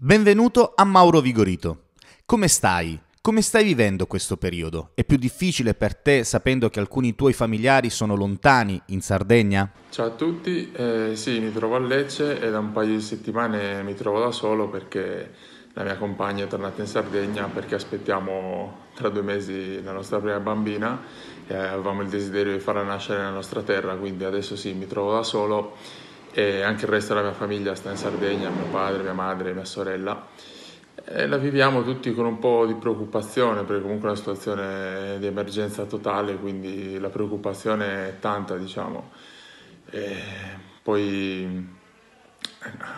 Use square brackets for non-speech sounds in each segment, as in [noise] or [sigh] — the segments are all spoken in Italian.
Benvenuto a Mauro Vigorito. Come stai? Come stai vivendo questo periodo? È più difficile per te sapendo che alcuni tuoi familiari sono lontani in Sardegna? Ciao a tutti, eh, sì, mi trovo a Lecce e da un paio di settimane mi trovo da solo perché la mia compagna è tornata in Sardegna perché aspettiamo tra due mesi la nostra prima bambina e avevamo il desiderio di farla nascere nella nostra terra, quindi adesso sì, mi trovo da solo e anche il resto della mia famiglia sta in Sardegna, mio padre, mia madre, mia sorella. E la viviamo tutti con un po' di preoccupazione perché comunque è una situazione di emergenza totale, quindi la preoccupazione è tanta, diciamo. E poi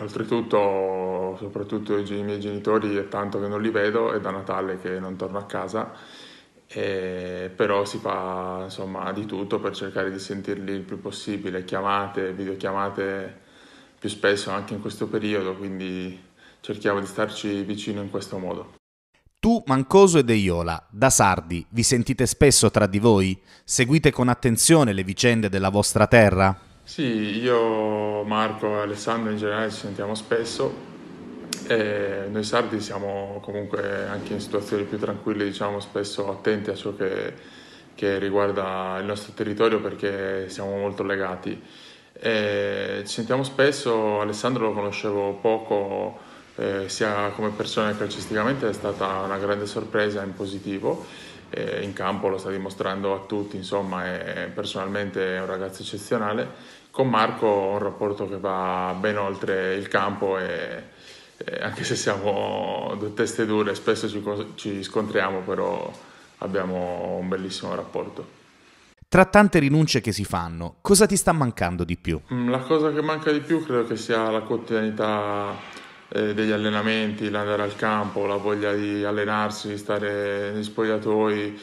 oltretutto, soprattutto i miei genitori è tanto che non li vedo, è da Natale che non torno a casa eh, però si fa insomma di tutto per cercare di sentirli il più possibile, chiamate, videochiamate più spesso anche in questo periodo, quindi cerchiamo di starci vicino in questo modo. Tu, Mancoso e Deiola, da sardi, vi sentite spesso tra di voi? Seguite con attenzione le vicende della vostra terra? Sì, io, Marco e Alessandro in generale ci sentiamo spesso, e eh, noi sardi siamo comunque anche in situazioni più tranquille, diciamo spesso attenti a ciò che, che riguarda il nostro territorio perché siamo molto legati. E eh, ci sentiamo spesso, Alessandro lo conoscevo poco, eh, sia come persona che calcisticamente è stata una grande sorpresa in positivo eh, in campo lo sta dimostrando a tutti, insomma, è, personalmente è un ragazzo eccezionale. Con Marco ho un rapporto che va ben oltre il campo e eh, anche se siamo due teste dure, spesso ci, ci scontriamo, però abbiamo un bellissimo rapporto. Tra tante rinunce che si fanno, cosa ti sta mancando di più? Mm, la cosa che manca di più credo che sia la quotidianità eh, degli allenamenti, l'andare al campo, la voglia di allenarsi, di stare negli spogliatoi,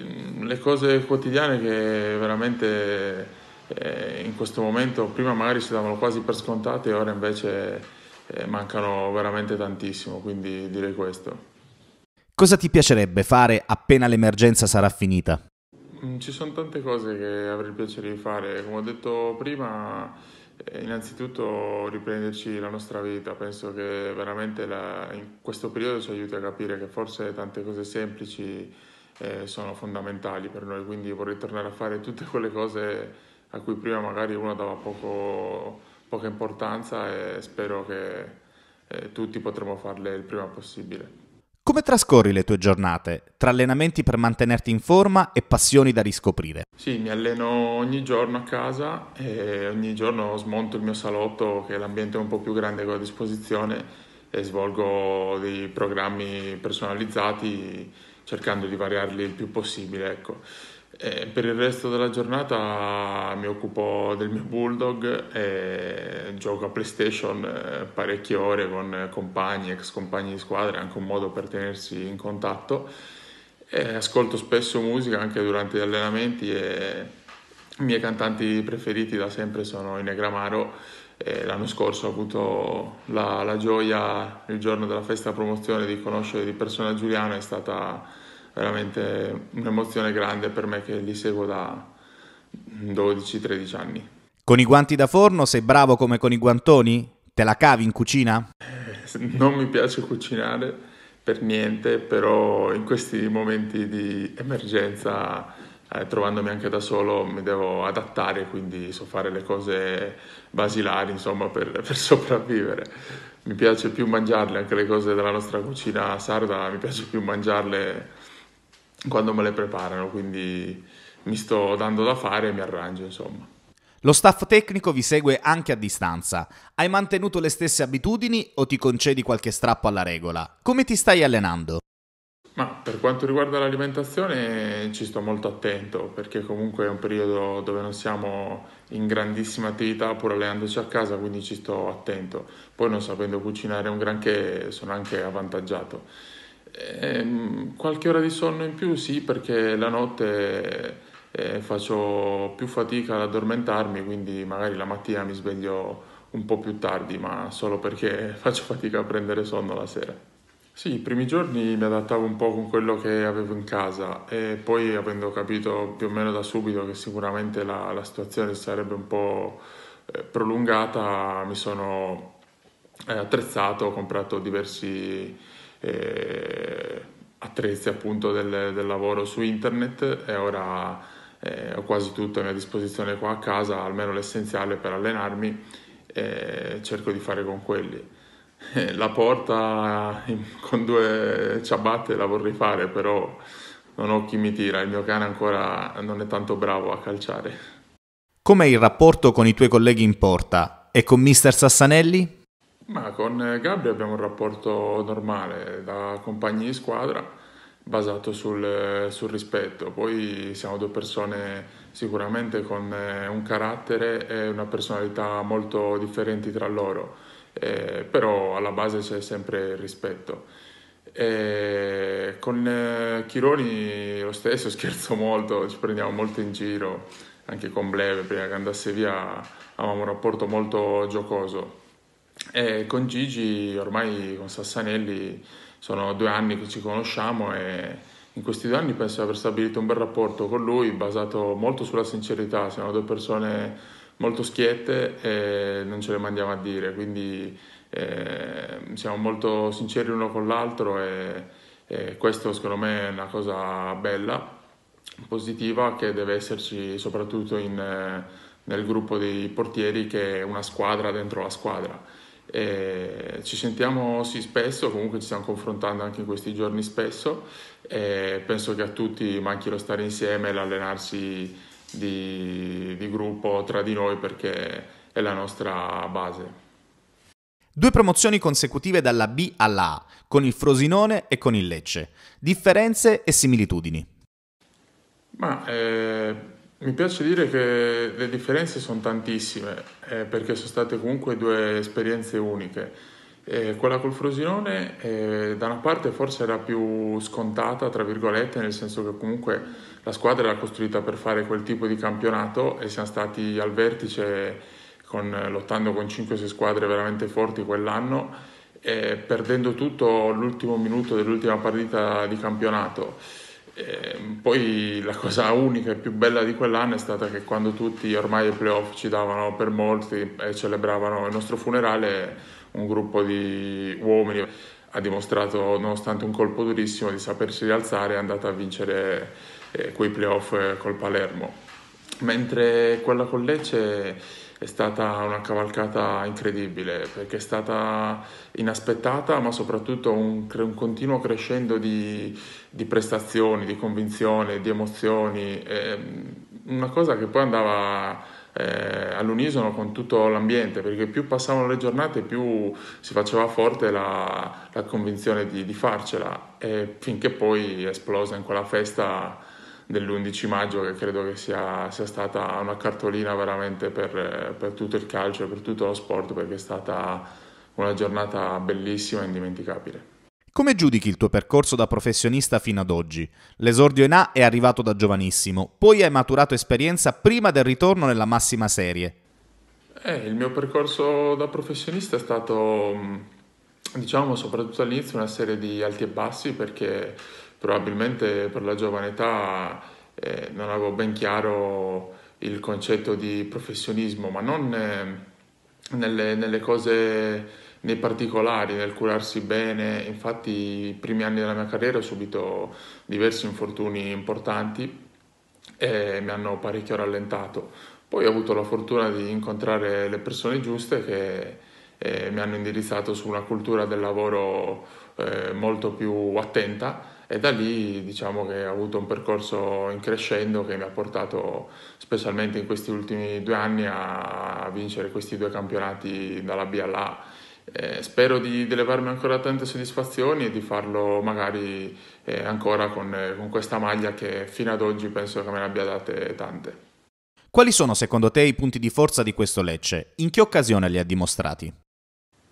mm, le cose quotidiane che veramente eh, in questo momento prima magari si davano quasi per scontate e ora invece eh, mancano veramente tantissimo, quindi direi questo. Cosa ti piacerebbe fare appena l'emergenza sarà finita? Mm, ci sono tante cose che avrei il piacere di fare, come ho detto prima, eh, innanzitutto riprenderci la nostra vita, penso che veramente la, in questo periodo ci aiuti a capire che forse tante cose semplici eh, sono fondamentali per noi, quindi vorrei tornare a fare tutte quelle cose a cui prima magari uno dava poco poca importanza e spero che eh, tutti potremo farle il prima possibile. Come trascorri le tue giornate? Tra allenamenti per mantenerti in forma e passioni da riscoprire? Sì, mi alleno ogni giorno a casa e ogni giorno smonto il mio salotto, che è l'ambiente un po' più grande che ho a disposizione, e svolgo dei programmi personalizzati cercando di variarli il più possibile. Ecco. E eh, per il resto della giornata mi occupo del mio bulldog e gioco a PlayStation eh, parecchie ore con compagni, ex compagni di squadra, è anche un modo per tenersi in contatto. E ascolto spesso musica anche durante gli allenamenti e i miei cantanti preferiti da sempre sono i Negramaro. L'anno scorso ho avuto la, la gioia il giorno della festa promozione di conoscere di persona Giuliano, è stata veramente un'emozione grande per me che li seguo da 12-13 anni. Con i guanti da forno sei bravo come con i guantoni? Te la cavi in cucina? [laughs] Non mi piace cucinare per niente, però in questi momenti di emergenza, eh, trovandomi anche da solo, mi devo adattare, quindi so fare le cose basilari, insomma, per, [laughs] per sopravvivere. Mi piace più mangiarle, anche le cose della nostra cucina sarda, mi piace più mangiarle quando me le preparano, quindi mi sto dando da fare e mi arrangio, insomma. Lo staff tecnico vi segue anche a distanza. Hai mantenuto le stesse abitudini o ti concedi qualche strappo alla regola? Come ti stai allenando? Ma per quanto riguarda l'alimentazione ci sto molto attento perché comunque è un periodo dove non siamo in grandissima attività pur allenandoci a casa, quindi ci sto attento. Poi non sapendo cucinare un granché sono anche avvantaggiato Ehm, qualche ora di sonno in più sì, perché la notte eh, faccio più fatica ad addormentarmi, quindi magari la mattina mi sveglio un po' più tardi, ma solo perché [laughs] faccio fatica a prendere sonno la sera. Sì, i primi giorni mi adattavo un po' con quello che avevo in casa e poi avendo capito più o meno da subito che sicuramente la, la situazione sarebbe un po' eh, prolungata, mi sono eh, attrezzato, ho comprato diversi eh, attrezzi appunto del, del, lavoro su internet e ora eh, ho quasi tutto a mia disposizione qua a casa, almeno l'essenziale per allenarmi e cerco di fare con quelli. [laughs] La porta con due ciabatte la vorrei fare, però non ho chi mi tira, il mio cane ancora non è tanto bravo a calciare. Com'è il rapporto con i tuoi colleghi in porta e con Mr. Sassanelli? Ma con eh, Gabri abbiamo un rapporto normale da compagni di squadra basato sul, eh, sul, rispetto. Poi siamo due persone sicuramente con eh, un carattere e una personalità molto differenti tra loro, eh, però alla base c'è sempre il rispetto. E con Chironi lo stesso, [laughs] scherzo molto, ci prendiamo molto in giro, anche con Bleve prima che andasse via avevamo un rapporto molto giocoso. E con Gigi, ormai con Sassanelli, sono due anni che ci conosciamo e in questi due anni penso di aver stabilito un bel rapporto con lui basato molto sulla sincerità, siamo due persone molto schiette e non ce le mandiamo a dire, quindi eh, siamo molto sinceri l'uno con l'altro e, e questo secondo me è una cosa bella, positiva che deve esserci soprattutto in, nel gruppo dei portieri che è una squadra dentro la squadra. Eh, ci sentiamo sì spesso, comunque ci stiamo confrontando anche in questi giorni spesso. Eh, penso che a tutti manchi lo stare insieme, l'allenarsi di, di gruppo tra di noi perché è la nostra base. Due promozioni consecutive dalla B alla A, con il Frosinone e con il Lecce. Differenze e similitudini. Ma eh, mi piace dire che le differenze sono tantissime, eh, perché sono state comunque due esperienze uniche. Eh, quella col Frosinone eh, da una parte forse era più scontata, tra virgolette, nel senso che comunque la squadra era costruita per fare quel tipo di campionato e siamo stati al vertice con, lottando con 5-6 squadre veramente forti quell'anno, eh, perdendo tutto l'ultimo minuto dell'ultima partita di campionato. E ehm, poi la cosa unica e più bella di quell'anno è stata che quando tutti ormai i playoff ci davano per molti e celebravano il nostro funerale, un gruppo di uomini ha dimostrato, nonostante un colpo durissimo, di sapersi rialzare e è andata a vincere eh, quei playoff eh, col Palermo mentre quella con Lecce è stata una cavalcata incredibile perché è stata inaspettata ma soprattutto un, un continuo crescendo di, di, prestazioni, di convinzione, di emozioni, eh, una cosa che poi andava eh, all'unisono con tutto l'ambiente perché più passavano le giornate più si faceva forte la, la convinzione di, di farcela e finché poi esplosa in quella festa dell'11 maggio che credo che sia, sia stata una cartolina veramente per, per, tutto il calcio, e per tutto lo sport perché è stata una giornata bellissima e indimenticabile. Come giudichi il tuo percorso da professionista fino ad oggi? L'esordio in A è arrivato da giovanissimo, poi hai maturato esperienza prima del ritorno nella massima serie. Eh, il mio percorso da professionista è stato, mm, diciamo, soprattutto all'inizio una serie di alti e bassi perché probabilmente per la giovane età eh, non avevo ben chiaro il concetto di professionismo, ma non eh, nelle, nelle, cose, nei particolari, nel curarsi bene. Infatti i primi anni della mia carriera ho subito diversi infortuni importanti e mi hanno parecchio rallentato. Poi ho avuto la fortuna di incontrare le persone giuste che eh, mi hanno indirizzato su una cultura del lavoro eh, molto più attenta e da lì diciamo che ho avuto un percorso in crescendo che mi ha portato specialmente in questi ultimi due anni a vincere questi due campionati dalla B all'A. Eh, spero di, di, levarmi ancora tante soddisfazioni e di farlo magari eh, ancora con, eh, con questa maglia che fino ad oggi penso che me ne abbia date tante. Quali sono secondo te i punti di forza di questo Lecce? In che occasione li ha dimostrati?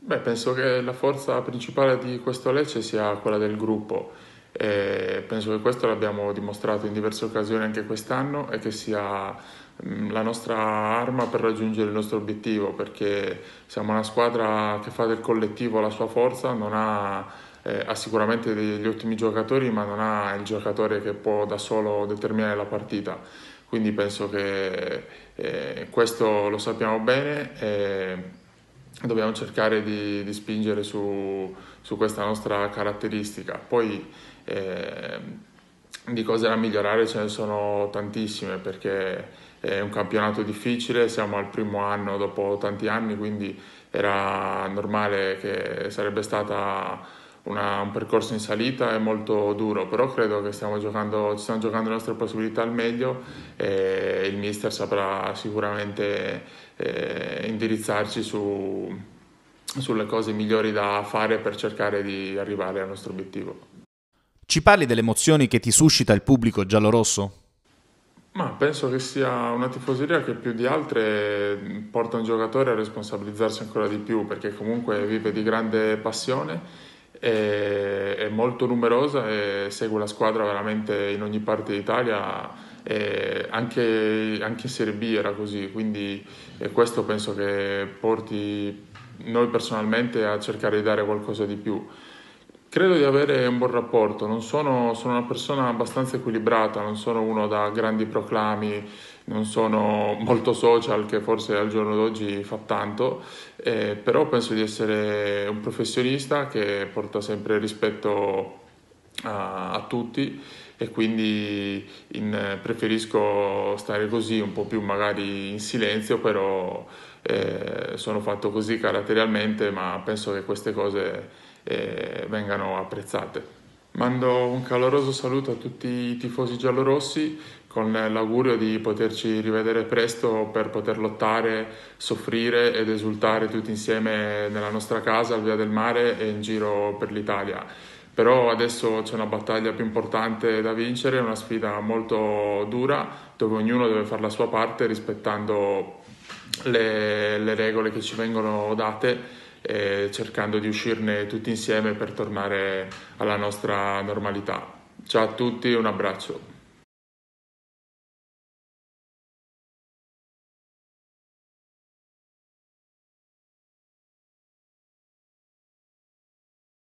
Beh, penso che la forza principale di questo Lecce sia quella del gruppo e penso che questo l'abbiamo dimostrato in diverse occasioni anche quest'anno e che sia la nostra arma per raggiungere il nostro obiettivo perché siamo una squadra che fa del collettivo la sua forza, non ha, eh, ha sicuramente degli ottimi giocatori ma non ha il giocatore che può da solo determinare la partita quindi penso che eh, questo lo sappiamo bene e dobbiamo cercare di, di spingere su, su questa nostra caratteristica. Poi eh, di cose da migliorare ce ne sono tantissime perché è un campionato difficile, siamo al primo anno dopo tanti anni, quindi era normale che sarebbe stata una, un percorso in salita e molto duro, però credo che stiamo giocando, ci stiamo giocando le nostre possibilità al meglio e il mister saprà sicuramente eh, indirizzarci su, sulle cose migliori da fare per cercare di arrivare al nostro obiettivo. Ci parli delle emozioni che ti suscita il pubblico giallorosso? Ma penso che sia una tifoseria che più di altre porta un giocatore a responsabilizzarsi ancora di più perché comunque vive di grande passione è, molto numerosa e segue la squadra veramente in ogni parte d'Italia anche, anche, in Serie B era così quindi questo penso che porti noi personalmente a cercare di dare qualcosa di più Credo di avere un buon rapporto, non sono, sono, una persona abbastanza equilibrata, non sono uno da grandi proclami, non sono molto social che forse al giorno d'oggi fa tanto, eh, però penso di essere un professionista che porta sempre rispetto a, a tutti e quindi in, preferisco stare così, un po' più magari in silenzio, però eh, sono fatto così caratterialmente, ma penso che queste cose eh, vengano apprezzate. Mando un caloroso saluto a tutti i tifosi giallorossi con l'augurio di poterci rivedere presto per poter lottare, soffrire ed esultare tutti insieme nella nostra casa, al Via del Mare e in giro per l'Italia. Però adesso c'è una battaglia più importante da vincere, una sfida molto dura dove ognuno deve fare la sua parte rispettando le, le regole che ci vengono date eh, cercando di uscirne tutti insieme per tornare alla nostra normalità. Ciao a tutti, un abbraccio.